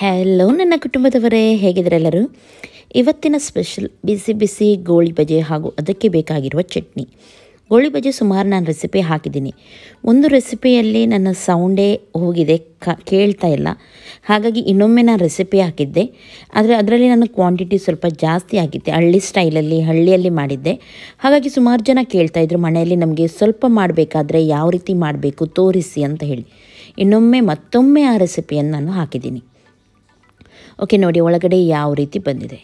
hello ನನ್ನ ಕುಟುಂಬದವರೇ ಹೇಗಿದ್ರೆಲ್ಲರೂ ಇವತ್ತಿನ special ಬಿಸಿ ಬಿಸಿ ಗೋಳಿ ಬಜೆ ಹಾಗೂ ಅದಕ್ಕೆ ಬೇಕಾಗಿರುವ ಚಟ್ನಿ ಗೋಳಿ ಬಜೆ ಸುಮಾರು ನಾನು ರೆಸಿಪಿ ಹಾಕಿದ್ದೀನಿ ಒಂದು ರೆಸಿಪಿಯಲ್ಲಿ ನನ್ನ ಸೌಂಡೇ ಹೋಗಿದೆ ಕ ಕೇಳ್ತಾ ಇಲ್ಲ ಹಾಗಾಗಿ ಇನ್ನೊಮ್ಮೆ ನಾನು ರೆಸಿಪಿ ಹಾಕಿದ್ದೆ ಆದರೆ ಅದರಲ್ಲಿ ನನ್ನ ಕ್ವಾಂಟಿಟಿ ಸ್ವಲ್ಪ ಜಾಸ್ತಿ ಆಗಿದ್ದೆ ಹಳ್ಳಿ ಸ್ಟೈಲಲ್ಲಿ ಹಳ್ಳಿಯಲ್ಲಿ ಮಾಡಿದ್ದೆ ಹಾಗಾಗಿ ಸುಮಾರು ಜನ ಕೇಳ್ತಾಯಿದ್ರು ಮನೆಯಲ್ಲಿ ನಮಗೆ ಸ್ವಲ್ಪ ಮಾಡಬೇಕಾದ್ರೆ ಯಾವ ರೀತಿ ಮಾಡಬೇಕು ತೋರಿಸಿ ಅಂತ ಹೇಳಿ ಇನ್ನೊಮ್ಮೆ ಮತ್ತೊಮ್ಮೆ ಆ ರೆಸಿಪಿಯನ್ನು ನಾನು ಹಾಕಿದ್ದೀನಿ ಓಕೆ ನೋಡಿ ಒಳಗಡೆ ಯಾವ ರೀತಿ ಬಂದಿದೆ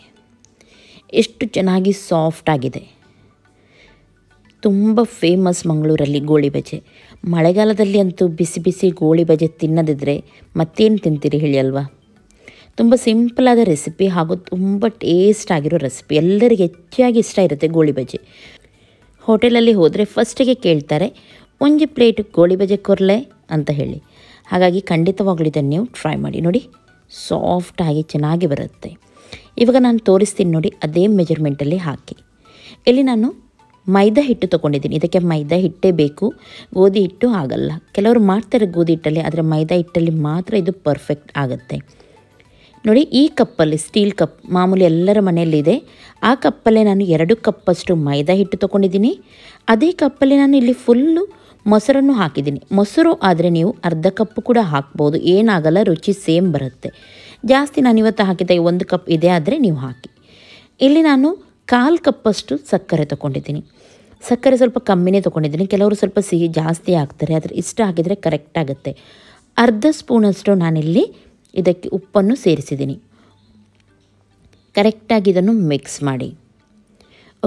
ಎಷ್ಟು ಚೆನ್ನಾಗಿ ಸಾಫ್ಟ್ ಆಗಿದೆ ತುಂಬ ಫೇಮಸ್ ಮಂಗಳೂರಲ್ಲಿ ಗೋಳಿ ಬಜೆ ಮಳೆಗಾಲದಲ್ಲಿ ಅಂತೂ ಬಿಸಿ ಬಿಸಿ ಗೋಳಿ ಬಜೆ ತಿನ್ನದಿದ್ದರೆ ಮತ್ತೇನು ತಿಂತೀರಿ ಹೇಳಿ ಅಲ್ವಾ ತುಂಬ ಸಿಂಪಲಾದ ರೆಸಿಪಿ ಹಾಗೂ ತುಂಬ ಟೇಸ್ಟ್ ಆಗಿರೋ ರೆಸಿಪಿ ಎಲ್ಲರಿಗೆ ಹೆಚ್ಚಾಗಿ ಇಷ್ಟ ಇರುತ್ತೆ ಗೋಳಿ ಬಜೆ ಹೋಟೆಲಲ್ಲಿ ಹೋದರೆ ಫಸ್ಟಿಗೆ ಕೇಳ್ತಾರೆ ಒಂದು ಪ್ಲೇಟ್ ಗೋಳಿ ಬಜೆ ಅಂತ ಹೇಳಿ ಹಾಗಾಗಿ ಖಂಡಿತವಾಗ್ಲೂ ಇದನ್ನು ನೀವು ಟ್ರೈ ಮಾಡಿ ನೋಡಿ ಸಾಫ್ಟಾಗಿ ಚೆನ್ನಾಗಿ ಬರುತ್ತೆ ಇವಾಗ ನಾನು ತೋರಿಸ್ತೀನಿ ನೋಡಿ ಅದೇ ಮೆಜರ್ಮೆಂಟಲ್ಲಿ ಹಾಕಿ ಇಲ್ಲಿ ನಾನು ಮೈದಾ ಹಿಟ್ಟು ತೊಗೊಂಡಿದ್ದೀನಿ ಇದಕ್ಕೆ ಮೈದಾ ಹಿಟ್ಟೇ ಬೇಕು ಗೋಧಿ ಹಿಟ್ಟು ಆಗಲ್ಲ ಕೆಲವರು ಮಾಡ್ತಾರೆ ಗೋಧಿ ಹಿಟ್ಟಲ್ಲಿ ಆದರೆ ಮೈದಾ ಹಿಟ್ಟಲ್ಲಿ ಮಾತ್ರ ಇದು ಪರ್ಫೆಕ್ಟ್ ಆಗುತ್ತೆ ನೋಡಿ ಈ ಕಪ್ಪಲ್ಲಿ ಸ್ಟೀಲ್ ಕಪ್ ಮಾಮೂಲಿ ಎಲ್ಲರ ಮನೆಯಲ್ಲಿದೆ ಆ ಕಪ್ಪಲ್ಲೇ ನಾನು ಎರಡು ಕಪ್ಪಷ್ಟು ಮೈದಾ ಹಿಟ್ಟು ತೊಗೊಂಡಿದ್ದೀನಿ ಅದೇ ಕಪ್ಪಲ್ಲಿ ನಾನು ಇಲ್ಲಿ ಫುಲ್ಲು ಮೊಸರನ್ನು ಹಾಕಿದ್ದೀನಿ ಮೊಸರು ಆದರೆ ನೀವು ಅರ್ಧ ಕಪ್ ಕೂಡ ಹಾಕ್ಬೋದು ಏನಾಗಲ್ಲ ರುಚಿ ಸೇಮ್ ಬರುತ್ತೆ ಜಾಸ್ತಿ ನಾನು ಇವತ್ತು ಹಾಕಿದ್ದೆ ಒಂದು ಕಪ್ ಇದೆ ಆದರೆ ನೀವು ಹಾಕಿ ಇಲ್ಲಿ ನಾನು ಕಾಲು ಕಪ್ಪಷ್ಟು ಸಕ್ಕರೆ ತೊಗೊಂಡಿದ್ದೀನಿ ಸಕ್ಕರೆ ಸ್ವಲ್ಪ ಕಮ್ಮಿನೇ ತೊಗೊಂಡಿದ್ದೀನಿ ಕೆಲವರು ಸ್ವಲ್ಪ ಸಿಹಿ ಜಾಸ್ತಿ ಹಾಕ್ತಾರೆ ಆದರೆ ಇಷ್ಟ ಹಾಕಿದರೆ ಕರೆಕ್ಟ್ ಆಗುತ್ತೆ ಅರ್ಧ ಸ್ಪೂನಷ್ಟು ನಾನಿಲ್ಲಿ ಇದಕ್ಕೆ ಉಪ್ಪನ್ನು ಸೇರಿಸಿದ್ದೀನಿ ಕರೆಕ್ಟಾಗಿ ಇದನ್ನು ಮಿಕ್ಸ್ ಮಾಡಿ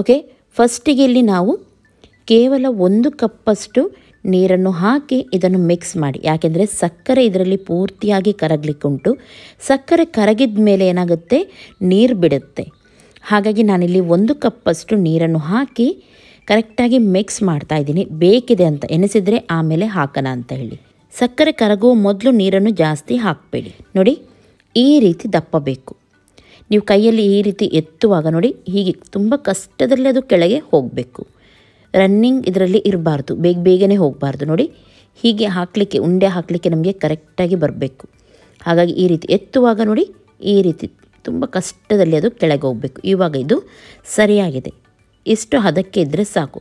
ಓಕೆ ಫಸ್ಟಿಗೆ ಇಲ್ಲಿ ನಾವು ಕೇವಲ ಒಂದು ಕಪ್ಪಷ್ಟು ನೀರನ್ನು ಹಾಕಿ ಇದನ್ನು ಮಿಕ್ಸ್ ಮಾಡಿ ಯಾಕೆಂದರೆ ಸಕ್ಕರೆ ಇದರಲ್ಲಿ ಪೂರ್ತಿಯಾಗಿ ಕರಗಲಿಕ್ಕುಂಟು ಸಕ್ಕರೆ ಕರಗಿದ ಮೇಲೆ ಏನಾಗುತ್ತೆ ನೀರು ಬಿಡುತ್ತೆ ಹಾಗಾಗಿ ನಾನಿಲ್ಲಿ ಒಂದು ಕಪ್ಪಷ್ಟು ನೀರನ್ನು ಹಾಕಿ ಕರೆಕ್ಟಾಗಿ ಮಿಕ್ಸ್ ಮಾಡ್ತಾ ಇದ್ದೀನಿ ಬೇಕಿದೆ ಅಂತ ಎನಿಸಿದರೆ ಆಮೇಲೆ ಹಾಕೋಣ ಅಂತ ಹೇಳಿ ಸಕ್ಕರೆ ಕರಗುವ ಮೊದಲು ನೀರನ್ನು ಜಾಸ್ತಿ ಹಾಕಬೇಡಿ ನೋಡಿ ಈ ರೀತಿ ದಪ್ಪಬೇಕು ನೀವು ಕೈಯಲ್ಲಿ ಈ ರೀತಿ ಎತ್ತುವಾಗ ನೋಡಿ ಹೀಗೆ ತುಂಬ ಕಷ್ಟದಲ್ಲಿ ಅದು ಕೆಳಗೆ ಹೋಗಬೇಕು ರನ್ನಿಂಗ್ ಇದರಲ್ಲಿ ಇರಬಾರ್ದು ಬೇಗ ಬೇಗನೆ ಹೋಗಬಾರ್ದು ನೋಡಿ ಹೀಗೆ ಹಾಕಲಿಕ್ಕೆ ಉಂಡೆ ಹಾಕಲಿಕ್ಕೆ ನಮಗೆ ಕರೆಕ್ಟಾಗಿ ಬರಬೇಕು ಹಾಗಾಗಿ ಈ ರೀತಿ ಎತ್ತುವಾಗ ನೋಡಿ ಈ ರೀತಿ ತುಂಬ ಕಷ್ಟದಲ್ಲಿ ಅದು ಕೆಳಗೆ ಹೋಗಬೇಕು ಇವಾಗ ಇದು ಸರಿಯಾಗಿದೆ ಇಷ್ಟು ಹದಕ್ಕೆ ಇದ್ದರೆ ಸಾಕು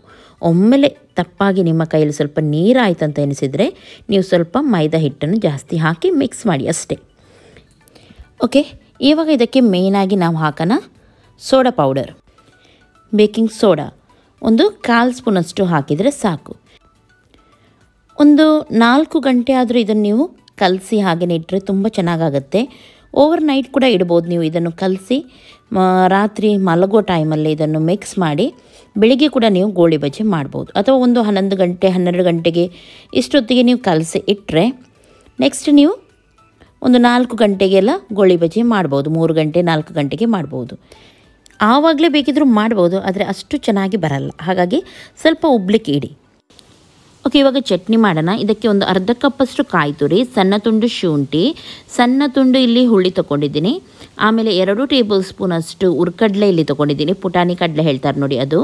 ಒಮ್ಮೆಲೆ ತಪ್ಪಾಗಿ ನಿಮ್ಮ ಕೈಯಲ್ಲಿ ಸ್ವಲ್ಪ ನೀರಾಯಿತು ಅಂತ ಎನಿಸಿದರೆ ನೀವು ಸ್ವಲ್ಪ ಮೈದಾ ಹಿಟ್ಟನ್ನು ಜಾಸ್ತಿ ಹಾಕಿ ಮಿಕ್ಸ್ ಮಾಡಿ ಅಷ್ಟೇ ಓಕೆ ಇವಾಗ ಇದಕ್ಕೆ ಮೇಯ್ನಾಗಿ ನಾವು ಹಾಕೋಣ ಸೋಡಾ ಪೌಡರ್ ಬೇಕಿಂಗ್ ಸೋಡಾ ಒಂದು ಕಾಲು ಸ್ಪೂನಷ್ಟು ಹಾಕಿದರೆ ಸಾಕು ಒಂದು ನಾಲ್ಕು ಗಂಟೆ ಆದರೂ ಇದನ್ನು ನೀವು ಕಲಸಿ ಹಾಗೆಯೇ ಇಟ್ಟರೆ ತುಂಬ ಚೆನ್ನಾಗಾಗತ್ತೆ ಓವರ್ ನೈಟ್ ಕೂಡ ಇಡ್ಬೋದು ನೀವು ಇದನ್ನು ಕಲಸಿ ರಾತ್ರಿ ಮಲಗೋ ಟೈಮಲ್ಲಿ ಇದನ್ನು ಮಿಕ್ಸ್ ಮಾಡಿ ಬೆಳಿಗ್ಗೆ ಕೂಡ ನೀವು ಗೋಳಿ ಬಜ್ಜಿ ಮಾಡ್ಬೋದು ಅಥವಾ ಒಂದು ಹನ್ನೊಂದು ಗಂಟೆ ಹನ್ನೆರಡು ಗಂಟೆಗೆ ಇಷ್ಟೊತ್ತಿಗೆ ನೀವು ಕಲಸಿ ಇಟ್ಟರೆ ನೆಕ್ಸ್ಟ್ ನೀವು ಒಂದು ನಾಲ್ಕು ಗಂಟೆಗೆಲ್ಲ ಗೋಳಿ ಬಜ್ಜಿ ಮಾಡ್ಬೋದು ಮೂರು ಗಂಟೆ ನಾಲ್ಕು ಗಂಟೆಗೆ ಮಾಡ್ಬೋದು ಆವಾಗಲೇ ಬೇಕಿದ್ದರೂ ಮಾಡ್ಬೋದು ಆದರೆ ಅಷ್ಟು ಚೆನ್ನಾಗಿ ಬರಲ್ಲ ಹಾಗಾಗಿ ಸ್ವಲ್ಪ ಉಬ್ಲಿಕ್ಕೆ ಇಡಿ ಓಕೆ ಇವಾಗ ಚಟ್ನಿ ಮಾಡೋಣ ಇದಕ್ಕೆ ಒಂದು ಅರ್ಧ ಕಪ್ಪಷ್ಟು ಕಾಯಿ ತುರಿ ಸಣ್ಣ ತುಂಡು ಶುಂಠಿ ಸಣ್ಣ ತುಂಡು ಇಲ್ಲಿ ಹುಳಿ ತೊಗೊಂಡಿದ್ದೀನಿ ಆಮೇಲೆ ಎರಡು ಟೇಬಲ್ ಸ್ಪೂನ್ ಅಷ್ಟು ಉರ್ಕಡಲೆ ಇಲ್ಲಿ ತೊಗೊಂಡಿದ್ದೀನಿ ಪುಟಾಣಿ ಕಡಲೆ ಹೇಳ್ತಾರೆ ನೋಡಿ ಅದು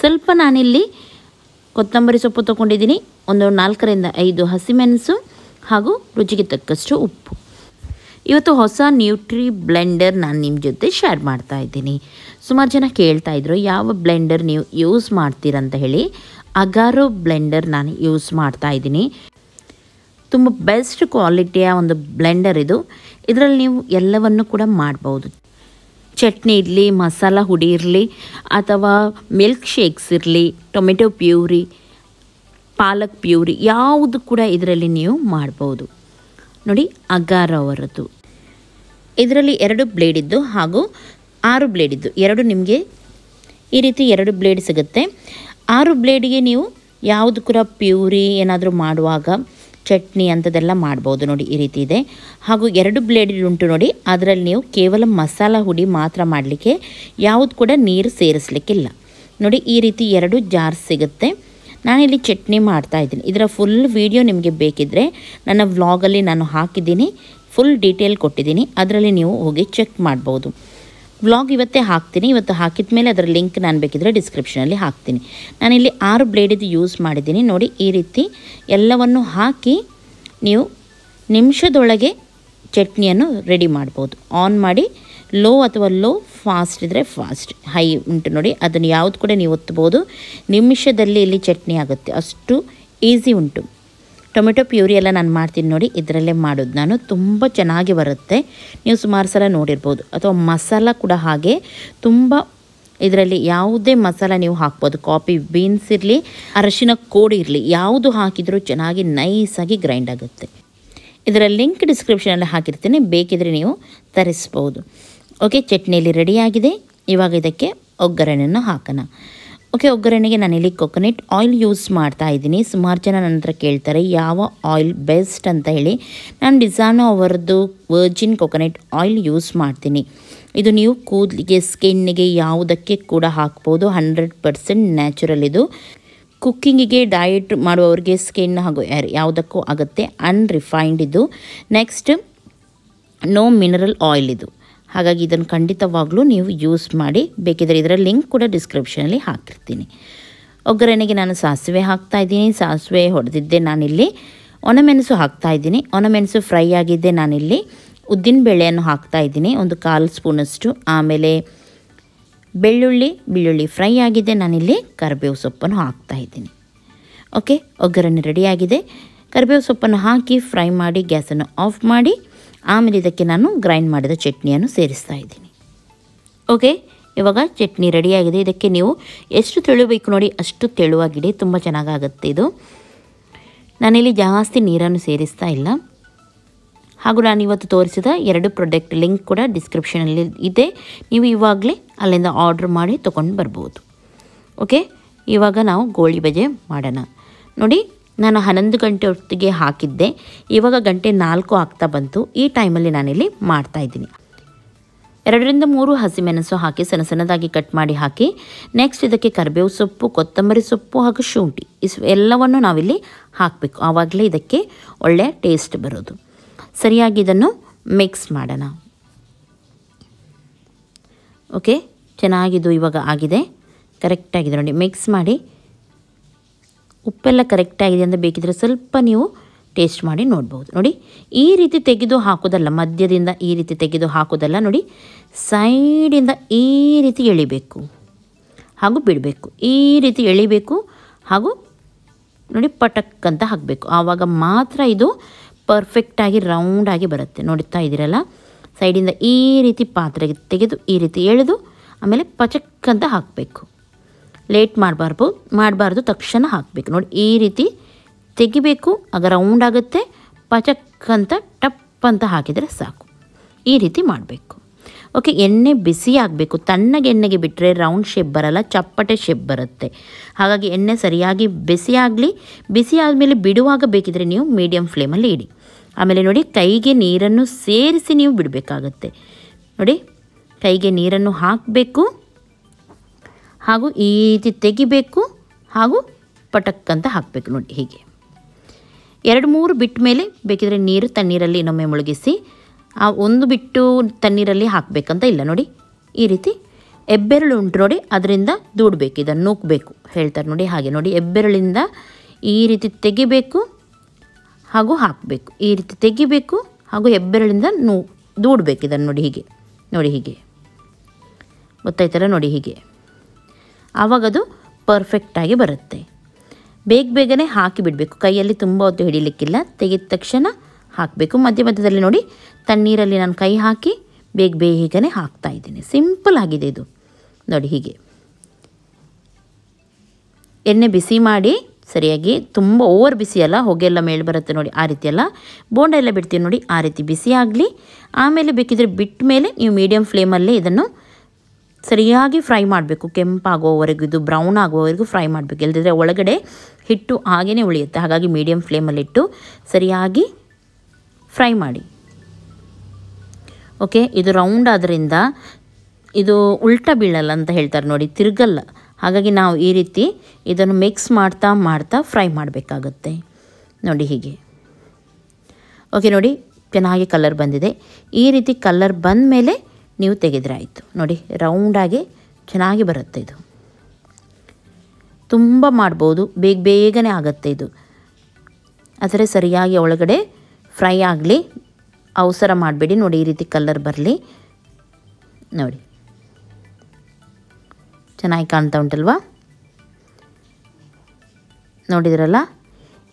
ಸ್ವಲ್ಪ ನಾನಿಲ್ಲಿ ಕೊತ್ತಂಬರಿ ಸೊಪ್ಪು ತೊಗೊಂಡಿದ್ದೀನಿ ಒಂದು ನಾಲ್ಕರಿಂದ ಐದು ಹಸಿಮೆಣಸು ಹಾಗೂ ರುಚಿಗೆ ತಕ್ಕಷ್ಟು ಉಪ್ಪು ಇವತ್ತು ಹೊಸ ನ್ಯೂಟ್ರಿ ಬ್ಲೆಂಡರ್ ನಾನು ನಿಮ್ಮ ಜೊತೆ ಶೇರ್ ಮಾಡ್ತಾ ಇದ್ದೀನಿ ಸುಮಾರು ಜನ ಕೇಳ್ತಾ ಇದ್ರು ಯಾವ ಬ್ಲೆಂಡರ್ ನೀವು ಯೂಸ್ ಮಾಡ್ತೀರಂತ ಹೇಳಿ ಅಗಾರೋ ಬ್ಲೆಂಡರ್ ನಾನು ಯೂಸ್ ಮಾಡ್ತಾ ಇದ್ದೀನಿ ತುಂಬ ಬೆಸ್ಟ್ ಕ್ವಾಲಿಟಿಯ ಒಂದು ಬ್ಲೆಂಡರ್ ಇದು ಇದರಲ್ಲಿ ನೀವು ಎಲ್ಲವನ್ನು ಕೂಡ ಮಾಡ್ಬೋದು ಚಟ್ನಿ ಇರಲಿ ಮಸಾಲ ಹುಡಿ ಇರಲಿ ಅಥವಾ ಮಿಲ್ಕ್ ಶೇಕ್ಸ್ ಇರಲಿ ಟೊಮೆಟೊ ಪ್ಯೂರಿ ಪಾಲಕ್ ಪ್ಯೂರಿ ಯಾವುದು ಕೂಡ ಇದರಲ್ಲಿ ನೀವು ಮಾಡ್ಬೋದು ನೋಡಿ ಅಗಾರೋ ಅವರದ್ದು ಇದರಲ್ಲಿ ಎರಡು ಬ್ಲೇಡ್ ಇದ್ದು ಹಾಗೂ ಆರು ಬ್ಲೇಡ್ ಇದ್ದು ಎರಡು ನಿಮಗೆ ಈ ರೀತಿ ಎರಡು ಬ್ಲೇಡ್ ಸಿಗುತ್ತೆ ಆರು ಬ್ಲೇಡಿಗೆ ನೀವು ಯಾವುದು ಕೂಡ ಪ್ಯೂರಿ ಏನಾದರೂ ಮಾಡುವಾಗ ಚಟ್ನಿ ಅಂಥದ್ದೆಲ್ಲ ಮಾಡ್ಬೋದು ನೋಡಿ ಈ ರೀತಿ ಇದೆ ಹಾಗೂ ಎರಡು ಬ್ಲೇಡ್ ಉಂಟು ನೋಡಿ ಅದರಲ್ಲಿ ನೀವು ಕೇವಲ ಮಸಾಲ ಹುಡಿ ಮಾತ್ರ ಮಾಡಲಿಕ್ಕೆ ಯಾವುದು ಕೂಡ ನೀರು ಸೇರಿಸಲಿಕ್ಕಿಲ್ಲ ನೋಡಿ ಈ ರೀತಿ ಎರಡು ಜಾರ್ಸ್ ಸಿಗುತ್ತೆ ನಾನಿಲ್ಲಿ ಚಟ್ನಿ ಮಾಡ್ತಾ ಇದ್ದೀನಿ ಇದರ ಫುಲ್ ವಿಡಿಯೋ ನಿಮಗೆ ಬೇಕಿದ್ದರೆ ನನ್ನ ವ್ಲಾಗಲ್ಲಿ ನಾನು ಹಾಕಿದ್ದೀನಿ ಫುಲ್ ಡೀಟೇಲ್ ಕೊಟ್ಟಿದ್ದೀನಿ ಅದರಲ್ಲಿ ನೀವು ಹೋಗಿ ಚೆಕ್ ಮಾಡ್ಬೋದು ಬ್ಲಾಗ್ ಇವತ್ತೇ ಹಾಕ್ತೀನಿ ಇವತ್ತು ಹಾಕಿದ ಮೇಲೆ ಅದರ ಲಿಂಕ್ ನಾನು ಬೇಕಿದ್ರೆ ಡಿಸ್ಕ್ರಿಪ್ಷನಲ್ಲಿ ಹಾಕ್ತೀನಿ ನಾನಿಲ್ಲಿ ಆರು ಬ್ಲೇಡಿದು ಯೂಸ್ ಮಾಡಿದ್ದೀನಿ ನೋಡಿ ಈ ರೀತಿ ಎಲ್ಲವನ್ನು ಹಾಕಿ ನೀವು ನಿಮಿಷದೊಳಗೆ ಚಟ್ನಿಯನ್ನು ರೆಡಿ ಮಾಡ್ಬೋದು ಆನ್ ಮಾಡಿ ಲೋ ಅಥವಾ ಲೋ ಫಾಸ್ಟ್ ಇದ್ದರೆ ಫಾಸ್ಟ್ ಹೈ ಉಂಟು ನೋಡಿ ಅದನ್ನು ಯಾವುದು ಕೂಡ ನೀವು ಒತ್ತಬೋದು ನಿಮಿಷದಲ್ಲಿ ಇಲ್ಲಿ ಚಟ್ನಿ ಆಗುತ್ತೆ ಅಷ್ಟು ಈಸಿ ಉಂಟು ಟೊಮೆಟೊ ಪ್ಯೂರಿ ಎಲ್ಲ ನಾನು ಮಾಡ್ತೀನಿ ನೋಡಿ ಇದರಲ್ಲೇ ಮಾಡೋದು ನಾನು ತುಂಬ ಚೆನ್ನಾಗಿ ಬರುತ್ತೆ ನೀವು ಸುಮಾರು ಸಲ ನೋಡಿರ್ಬೋದು ಅಥವಾ ಮಸಾಲ ಕೂಡ ಹಾಗೆ ತುಂಬ ಇದರಲ್ಲಿ ಯಾವುದೇ ಮಸಾಲ ನೀವು ಹಾಕ್ಬೋದು ಕಾಫಿ ಬೀನ್ಸ್ ಇರಲಿ ಅರಶಿನ ಕೋಡಿ ಇರಲಿ ಯಾವುದು ಹಾಕಿದರೂ ಚೆನ್ನಾಗಿ ನೈಸಾಗಿ ಗ್ರೈಂಡ್ ಆಗುತ್ತೆ ಇದರ ಲಿಂಕ್ ಡಿಸ್ಕ್ರಿಪ್ಷನಲ್ಲಿ ಹಾಕಿರ್ತೀನಿ ಬೇಕಿದ್ರೆ ನೀವು ತರಿಸ್ಬೋದು ಓಕೆ ಚಟ್ನಿಯಲ್ಲಿ ರೆಡಿಯಾಗಿದೆ ಇವಾಗ ಇದಕ್ಕೆ ಒಗ್ಗರಣೆಯನ್ನು ಹಾಕೋಣ ಓಕೆ ಒಗ್ಗರಣೆಗೆ ಇಲ್ಲಿ ಕೊಕೊನೆಟ್ ಆಯಿಲ್ ಯೂಸ್ ಮಾಡ್ತಾ ಇದ್ದೀನಿ ಸುಮಾರು ಜನ ನನ್ನ ಹತ್ರ ಕೇಳ್ತಾರೆ ಯಾವ ಆಯಿಲ್ ಬೆಸ್ಟ್ ಅಂತ ಹೇಳಿ ನಾನು ಡಿಸಾನೋ ಅವರದ್ದು ವರ್ಜಿನ್ ಕೊಕೊನೆಟ್ ಆಯಿಲ್ ಯೂಸ್ ಮಾಡ್ತೀನಿ ಇದು ನೀವು ಕೂದಲಿಗೆ ಸ್ಕಿನ್ನಿಗೆ ಯಾವುದಕ್ಕೆ ಕೂಡ ಹಾಕ್ಬೋದು ಹಂಡ್ರೆಡ್ ಪರ್ಸೆಂಟ್ ನ್ಯಾಚುರಲ್ ಇದು ಕುಕ್ಕಿಂಗಿಗೆ ಡಯಟ್ ಮಾಡುವವರಿಗೆ ಸ್ಕಿನ್ ಹಾಗೂ ಯಾವುದಕ್ಕೂ ಆಗುತ್ತೆ ಅನ್ರಿಫೈನ್ಡ್ ಇದು ನೆಕ್ಸ್ಟ್ ನೋ ಮಿನರಲ್ ಆಯಿಲ್ ಇದು ಹಾಗಾಗಿ ಇದನ್ನು ಖಂಡಿತವಾಗ್ಲೂ ನೀವು ಯೂಸ್ ಮಾಡಿ ಬೇಕಿದ್ರೆ ಇದರ ಲಿಂಕ್ ಕೂಡ ಡಿಸ್ಕ್ರಿಪ್ಷನಲ್ಲಿ ಹಾಕಿರ್ತೀನಿ ಒಗ್ಗರಣೆಗೆ ನಾನು ಸಾಸಿವೆ ಹಾಕ್ತಾ ಇದ್ದೀನಿ ಸಾಸಿವೆ ಹೊಡೆದಿದ್ದೆ ನಾನಿಲ್ಲಿ ಒಣಮೆಣಸು ಹಾಕ್ತಾ ಇದ್ದೀನಿ ಒಣಮೆಣಸು ಫ್ರೈ ಆಗಿದ್ದೆ ನಾನಿಲ್ಲಿ ಉದ್ದಿನಬೇಳೆಯನ್ನು ಹಾಕ್ತಾ ಇದ್ದೀನಿ ಒಂದು ಕಾಲು ಸ್ಪೂನಷ್ಟು ಆಮೇಲೆ ಬೆಳ್ಳುಳ್ಳಿ ಬೆಳ್ಳುಳ್ಳಿ ಫ್ರೈ ಆಗಿದೆ ನಾನಿಲ್ಲಿ ಕರಿಬೇವು ಸೊಪ್ಪನ್ನು ಹಾಕ್ತಾ ಇದ್ದೀನಿ ಓಕೆ ಒಗ್ಗರಣೆ ರೆಡಿಯಾಗಿದೆ ಕರಿಬೇವು ಸೊಪ್ಪನ್ನು ಹಾಕಿ ಫ್ರೈ ಮಾಡಿ ಗ್ಯಾಸನ್ನು ಆಫ್ ಮಾಡಿ ಆಮೇಲೆ ಇದಕ್ಕೆ ನಾನು ಗ್ರೈಂಡ್ ಮಾಡಿದ ಚಟ್ನಿಯನ್ನು ಸೇರಿಸ್ತಾ ಇದ್ದೀನಿ ಓಕೆ ಇವಾಗ ಚಟ್ನಿ ರೆಡಿಯಾಗಿದೆ ಇದಕ್ಕೆ ನೀವು ಎಷ್ಟು ತೆಳುಬೇಕು ನೋಡಿ ಅಷ್ಟು ತೆಳುವಾಗಿಡಿ ತುಂಬ ಚೆನ್ನಾಗಾಗುತ್ತೆ ಇದು ನಾನಿಲ್ಲಿ ಜಾಸ್ತಿ ನೀರನ್ನು ಸೇರಿಸ್ತಾ ಇಲ್ಲ ಹಾಗೂ ನಾನು ಇವತ್ತು ತೋರಿಸಿದ ಎರಡು ಪ್ರಾಡಕ್ಟ್ ಲಿಂಕ್ ಕೂಡ ಡಿಸ್ಕ್ರಿಪ್ಷನಲ್ಲಿ ಇದೆ ನೀವು ಇವಾಗಲೇ ಅಲ್ಲಿಂದ ಆರ್ಡ್ರ್ ಮಾಡಿ ತೊಗೊಂಡು ಬರ್ಬೋದು ಓಕೆ ಇವಾಗ ನಾವು ಗೋಳಿ ಬಜೆ ಮಾಡೋಣ ನೋಡಿ ನಾನು ಹನ್ನೊಂದು ಗಂಟೆ ಹೊತ್ತಿಗೆ ಹಾಕಿದ್ದೆ ಇವಾಗ ಗಂಟೆ ನಾಲ್ಕು ಆಗ್ತಾ ಬಂತು ಈ ಟೈಮಲ್ಲಿ ನಾನಿಲ್ಲಿ ಮಾಡ್ತಾಯಿದ್ದೀನಿ ಎರಡರಿಂದ ಮೂರು ಹಸಿಮೆಣಸು ಹಾಕಿ ಸಣ್ಣ ಸಣ್ಣದಾಗಿ ಕಟ್ ಮಾಡಿ ಹಾಕಿ ನೆಕ್ಸ್ಟ್ ಇದಕ್ಕೆ ಕರಿಬೇವು ಸೊಪ್ಪು ಕೊತ್ತಂಬರಿ ಸೊಪ್ಪು ಹಾಗೂ ಶುಂಠಿ ಇಸ್ ಎಲ್ಲವನ್ನು ನಾವಿಲ್ಲಿ ಹಾಕಬೇಕು ಆವಾಗಲೇ ಇದಕ್ಕೆ ಒಳ್ಳೆಯ ಟೇಸ್ಟ್ ಬರೋದು ಸರಿಯಾಗಿ ಇದನ್ನು ಮಿಕ್ಸ್ ಮಾಡೋಣ ಓಕೆ ಚೆನ್ನಾಗಿದ್ದು ಇವಾಗ ಆಗಿದೆ ಕರೆಕ್ಟಾಗಿದೆ ನೋಡಿ ಮಿಕ್ಸ್ ಮಾಡಿ ಉಪ್ಪೆಲ್ಲ ಕರೆಕ್ಟಾಗಿದೆ ಅಂತ ಬೇಕಿದ್ರೆ ಸ್ವಲ್ಪ ನೀವು ಟೇಸ್ಟ್ ಮಾಡಿ ನೋಡ್ಬೋದು ನೋಡಿ ಈ ರೀತಿ ತೆಗೆದು ಹಾಕೋದಲ್ಲ ಮಧ್ಯದಿಂದ ಈ ರೀತಿ ತೆಗೆದು ಹಾಕೋದಲ್ಲ ನೋಡಿ ಸೈಡಿಂದ ಈ ರೀತಿ ಎಳಿಬೇಕು ಹಾಗೂ ಬಿಡಬೇಕು ಈ ರೀತಿ ಎಳಿಬೇಕು ಹಾಗೂ ನೋಡಿ ಪಟಕ್ ಅಂತ ಹಾಕಬೇಕು ಆವಾಗ ಮಾತ್ರ ಇದು ಪರ್ಫೆಕ್ಟಾಗಿ ರೌಂಡಾಗಿ ಬರುತ್ತೆ ನೋಡ್ತಾ ಇದ್ದೀರಲ್ಲ ಸೈಡಿಂದ ಈ ರೀತಿ ಪಾತ್ರೆಗೆ ತೆಗೆದು ಈ ರೀತಿ ಎಳೆದು ಆಮೇಲೆ ಪಚಕ್ ಅಂತ ಹಾಕಬೇಕು ಲೇಟ್ ಮಾಡಬಾರ್ದು ಮಾಡಬಾರ್ದು ತಕ್ಷಣ ಹಾಕಬೇಕು ನೋಡಿ ಈ ರೀತಿ ತೆಗಿಬೇಕು ಆಗ ರೌಂಡ್ ಆಗುತ್ತೆ ಪಚಕ್ ಅಂತ ಟಪ್ ಅಂತ ಹಾಕಿದರೆ ಸಾಕು ಈ ರೀತಿ ಮಾಡಬೇಕು ಓಕೆ ಎಣ್ಣೆ ಬಿಸಿ ಆಗಬೇಕು ತಣ್ಣಗೆ ಎಣ್ಣೆಗೆ ಬಿಟ್ಟರೆ ರೌಂಡ್ ಶೇಪ್ ಬರಲ್ಲ ಚಪ್ಪಟೆ ಶೇಪ್ ಬರುತ್ತೆ ಹಾಗಾಗಿ ಎಣ್ಣೆ ಸರಿಯಾಗಿ ಬಿಸಿ ಆಗಲಿ ಬಿಸಿ ಆದಮೇಲೆ ಬಿಡುವಾಗ ಬೇಕಿದ್ರೆ ನೀವು ಮೀಡಿಯಮ್ ಫ್ಲೇಮಲ್ಲಿ ಇಡಿ ಆಮೇಲೆ ನೋಡಿ ಕೈಗೆ ನೀರನ್ನು ಸೇರಿಸಿ ನೀವು ಬಿಡಬೇಕಾಗತ್ತೆ ನೋಡಿ ಕೈಗೆ ನೀರನ್ನು ಹಾಕಬೇಕು ಹಾಗೂ ಈ ರೀತಿ ತೆಗಿಬೇಕು ಹಾಗೂ ಪಟಕ್ ಅಂತ ಹಾಕಬೇಕು ನೋಡಿ ಹೀಗೆ ಎರಡು ಮೂರು ಬಿಟ್ಟ ಮೇಲೆ ಬೇಕಿದ್ರೆ ನೀರು ತಣ್ಣೀರಲ್ಲಿ ಇನ್ನೊಮ್ಮೆ ಮುಳುಗಿಸಿ ಆ ಒಂದು ಬಿಟ್ಟು ತಣ್ಣೀರಲ್ಲಿ ಹಾಕಬೇಕಂತ ಇಲ್ಲ ನೋಡಿ ಈ ರೀತಿ ಎಬ್ಬೆರಳು ಉಂಟು ನೋಡಿ ಅದರಿಂದ ದೂಡಬೇಕು ಇದನ್ನು ನೂಕಬೇಕು ಹೇಳ್ತಾರೆ ನೋಡಿ ಹಾಗೆ ನೋಡಿ ಎಬ್ಬೆರಳಿಂದ ಈ ರೀತಿ ತೆಗಿಬೇಕು ಹಾಗೂ ಹಾಕಬೇಕು ಈ ರೀತಿ ತೆಗಿಬೇಕು ಹಾಗೂ ಹೆಬ್ಬೆರಳಿಂದ ನೂ ದೂಡಬೇಕು ಇದನ್ನು ನೋಡಿ ಹೀಗೆ ನೋಡಿ ಹೀಗೆ ಗೊತ್ತಾಯ್ತಲ್ಲ ನೋಡಿ ಹೀಗೆ ಅದು ಪರ್ಫೆಕ್ಟಾಗಿ ಬರುತ್ತೆ ಬೇಗ ಬೇಗನೆ ಹಾಕಿ ಬಿಡಬೇಕು ಕೈಯಲ್ಲಿ ತುಂಬ ಹೊತ್ತು ಹಿಡಿಲಿಕ್ಕಿಲ್ಲ ತೆಗೆದ ತಕ್ಷಣ ಹಾಕಬೇಕು ಮಧ್ಯ ಮಧ್ಯದಲ್ಲಿ ನೋಡಿ ತಣ್ಣೀರಲ್ಲಿ ನಾನು ಕೈ ಹಾಕಿ ಬೇಗ ಬೇಗನೆ ಹಾಕ್ತಾ ಇದ್ದೀನಿ ಸಿಂಪಲ್ ಆಗಿದೆ ಇದು ನೋಡಿ ಹೀಗೆ ಎಣ್ಣೆ ಬಿಸಿ ಮಾಡಿ ಸರಿಯಾಗಿ ತುಂಬ ಓವರ್ ಬಿಸಿ ಅಲ್ಲ ಹೊಗೆಲ್ಲ ಮೇಲೆ ಬರುತ್ತೆ ನೋಡಿ ಆ ರೀತಿ ಅಲ್ಲ ಬೋಂಡ ಎಲ್ಲ ಬಿಡ್ತೀವಿ ನೋಡಿ ಆ ರೀತಿ ಬಿಸಿ ಆಗಲಿ ಆಮೇಲೆ ಬೇಕಿದ್ರೆ ಬಿಟ್ಟ ಮೇಲೆ ನೀವು ಮೀಡಿಯಮ್ ಫ್ಲೇಮಲ್ಲೇ ಇದನ್ನು ಸರಿಯಾಗಿ ಫ್ರೈ ಮಾಡಬೇಕು ಕೆಂಪಾಗೋವರೆಗೂ ಇದು ಬ್ರೌನ್ ಆಗೋವರೆಗೂ ಫ್ರೈ ಮಾಡಬೇಕು ಇಲ್ಲದಿದ್ದರೆ ಒಳಗಡೆ ಹಿಟ್ಟು ಹಾಗೇ ಉಳಿಯುತ್ತೆ ಹಾಗಾಗಿ ಮೀಡಿಯಮ್ ಫ್ಲೇಮಲ್ಲಿಟ್ಟು ಸರಿಯಾಗಿ ಫ್ರೈ ಮಾಡಿ ಓಕೆ ಇದು ರೌಂಡ್ ಆದ್ದರಿಂದ ಇದು ಉಲ್ಟ ಬೀಳಲ್ಲ ಅಂತ ಹೇಳ್ತಾರೆ ನೋಡಿ ತಿರುಗಲ್ಲ ಹಾಗಾಗಿ ನಾವು ಈ ರೀತಿ ಇದನ್ನು ಮಿಕ್ಸ್ ಮಾಡ್ತಾ ಮಾಡ್ತಾ ಫ್ರೈ ಮಾಡಬೇಕಾಗುತ್ತೆ ನೋಡಿ ಹೀಗೆ ಓಕೆ ನೋಡಿ ಚೆನ್ನಾಗಿ ಕಲರ್ ಬಂದಿದೆ ಈ ರೀತಿ ಕಲರ್ ಬಂದ ಮೇಲೆ ನೀವು ತೆಗೆದ್ರೆ ಆಯಿತು ನೋಡಿ ರೌಂಡಾಗಿ ಚೆನ್ನಾಗಿ ಬರುತ್ತೆ ಇದು ತುಂಬ ಮಾಡ್ಬೋದು ಬೇಗ ಬೇಗನೆ ಆಗುತ್ತೆ ಇದು ಆದರೆ ಸರಿಯಾಗಿ ಒಳಗಡೆ ಫ್ರೈ ಆಗಲಿ ಅವಸರ ಮಾಡಬೇಡಿ ನೋಡಿ ಈ ರೀತಿ ಕಲರ್ ಬರಲಿ ನೋಡಿ ಚೆನ್ನಾಗಿ ಕಾಣ್ತಾ ಉಂಟಲ್ವಾ ನೋಡಿದ್ರಲ್ಲ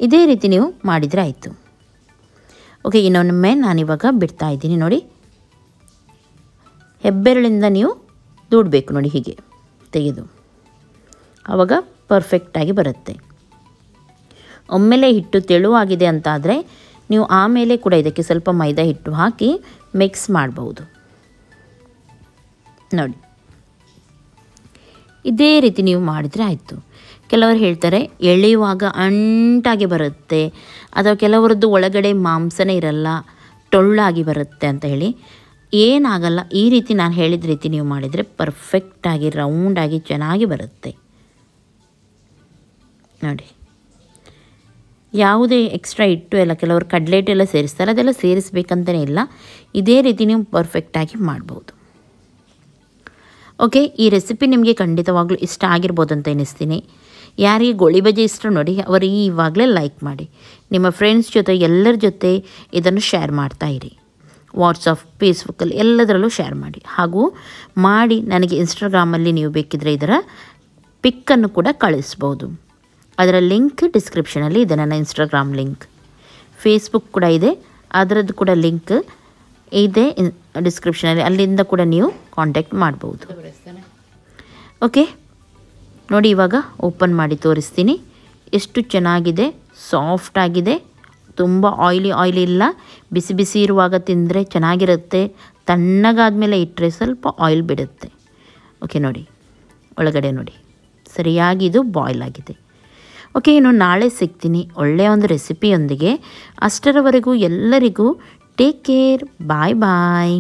ಇದೇ ರೀತಿ ನೀವು ಮಾಡಿದರೆ ಆಯಿತು ಓಕೆ ಇನ್ನೊಮ್ಮೆ ನಾನಿವಾಗ ಬಿಡ್ತಾ ಇದ್ದೀನಿ ನೋಡಿ ಹೆಬ್ಬೆರಳಿಂದ ನೀವು ದೂಡಬೇಕು ನೋಡಿ ಹೀಗೆ ತೆಗೆದು ಆವಾಗ ಪರ್ಫೆಕ್ಟಾಗಿ ಬರುತ್ತೆ ಒಮ್ಮೆಲೆ ಹಿಟ್ಟು ತೆಳುವಾಗಿದೆ ಅಂತಾದರೆ ನೀವು ಆಮೇಲೆ ಕೂಡ ಇದಕ್ಕೆ ಸ್ವಲ್ಪ ಮೈದಾ ಹಿಟ್ಟು ಹಾಕಿ ಮಿಕ್ಸ್ ಮಾಡ್ಬೋದು ನೋಡಿ ಇದೇ ರೀತಿ ನೀವು ಮಾಡಿದರೆ ಆಯಿತು ಕೆಲವರು ಹೇಳ್ತಾರೆ ಎಳೆಯುವಾಗ ಅಂಟಾಗಿ ಬರುತ್ತೆ ಅಥವಾ ಕೆಲವರದ್ದು ಒಳಗಡೆ ಮಾಂಸನೇ ಇರಲ್ಲ ಟೊಳ್ಳಾಗಿ ಬರುತ್ತೆ ಅಂತ ಹೇಳಿ ಏನಾಗಲ್ಲ ಈ ರೀತಿ ನಾನು ಹೇಳಿದ ರೀತಿ ನೀವು ಮಾಡಿದರೆ ಪರ್ಫೆಕ್ಟಾಗಿ ರೌಂಡಾಗಿ ಚೆನ್ನಾಗಿ ಬರುತ್ತೆ ನೋಡಿ ಯಾವುದೇ ಎಕ್ಸ್ಟ್ರಾ ಹಿಟ್ಟು ಎಲ್ಲ ಕೆಲವರು ಕಡ್ಲೆಟ್ ಎಲ್ಲ ಸೇರಿಸ್ತಾರೆ ಅದೆಲ್ಲ ಸೇರಿಸ್ಬೇಕಂತಲೇ ಇಲ್ಲ ಇದೇ ರೀತಿ ನೀವು ಪರ್ಫೆಕ್ಟಾಗಿ ಮಾಡ್ಬೋದು ಓಕೆ ಈ ರೆಸಿಪಿ ನಿಮಗೆ ಖಂಡಿತವಾಗ್ಲೂ ಇಷ್ಟ ಆಗಿರ್ಬೋದು ಅಂತ ಎನಿಸ್ತೀನಿ ಯಾರಿಗೆ ಗೋಳಿ ಬಜೆ ಇಷ್ಟ ನೋಡಿ ಅವರಿಗೆ ಇವಾಗಲೇ ಲೈಕ್ ಮಾಡಿ ನಿಮ್ಮ ಫ್ರೆಂಡ್ಸ್ ಜೊತೆ ಎಲ್ಲರ ಜೊತೆ ಇದನ್ನು ಶೇರ್ ಮಾಡ್ತಾಯಿರಿ ವಾಟ್ಸಪ್ ಫೇಸ್ಬುಕ್ಕಲ್ಲಿ ಎಲ್ಲದರಲ್ಲೂ ಶೇರ್ ಮಾಡಿ ಹಾಗೂ ಮಾಡಿ ನನಗೆ ಇನ್ಸ್ಟಾಗ್ರಾಮಲ್ಲಿ ನೀವು ಬೇಕಿದ್ದರೆ ಇದರ ಪಿಕ್ಕನ್ನು ಕೂಡ ಕಳಿಸ್ಬೋದು ಅದರ ಲಿಂಕ್ ಡಿಸ್ಕ್ರಿಪ್ಷನಲ್ಲಿ ಇದೆ ನನ್ನ ಇನ್ಸ್ಟಾಗ್ರಾಮ್ ಲಿಂಕ್ ಫೇಸ್ಬುಕ್ ಕೂಡ ಇದೆ ಅದರದ್ದು ಕೂಡ ಲಿಂಕ್ ಇದೆ ಡಿಸ್ಕ್ರಿಪ್ಷನಲ್ಲಿ ಅಲ್ಲಿಂದ ಕೂಡ ನೀವು ಕಾಂಟ್ಯಾಕ್ಟ್ ಮಾಡ್ಬೋದು ಓಕೆ ನೋಡಿ ಇವಾಗ ಓಪನ್ ಮಾಡಿ ತೋರಿಸ್ತೀನಿ ಎಷ್ಟು ಚೆನ್ನಾಗಿದೆ ಸಾಫ್ಟ್ ಆಗಿದೆ ತುಂಬ ಆಯ್ಲಿ ಆಯ್ಲಿ ಇಲ್ಲ ಬಿಸಿ ಬಿಸಿ ಇರುವಾಗ ತಿಂದರೆ ಚೆನ್ನಾಗಿರುತ್ತೆ ತಣ್ಣಗಾದ ಮೇಲೆ ಇಟ್ಟರೆ ಸ್ವಲ್ಪ ಆಯಿಲ್ ಬಿಡುತ್ತೆ ಓಕೆ ನೋಡಿ ಒಳಗಡೆ ನೋಡಿ ಸರಿಯಾಗಿ ಇದು ಬಾಯ್ಲ್ ಆಗಿದೆ ಓಕೆ ಇನ್ನು ನಾಳೆ ಸಿಗ್ತೀನಿ ಒಳ್ಳೆಯ ಒಂದು ರೆಸಿಪಿಯೊಂದಿಗೆ ಅಷ್ಟರವರೆಗೂ ಎಲ್ಲರಿಗೂ ಟೇಕ್ ಕೇರ್ ಬಾಯ್ ಬಾಯ್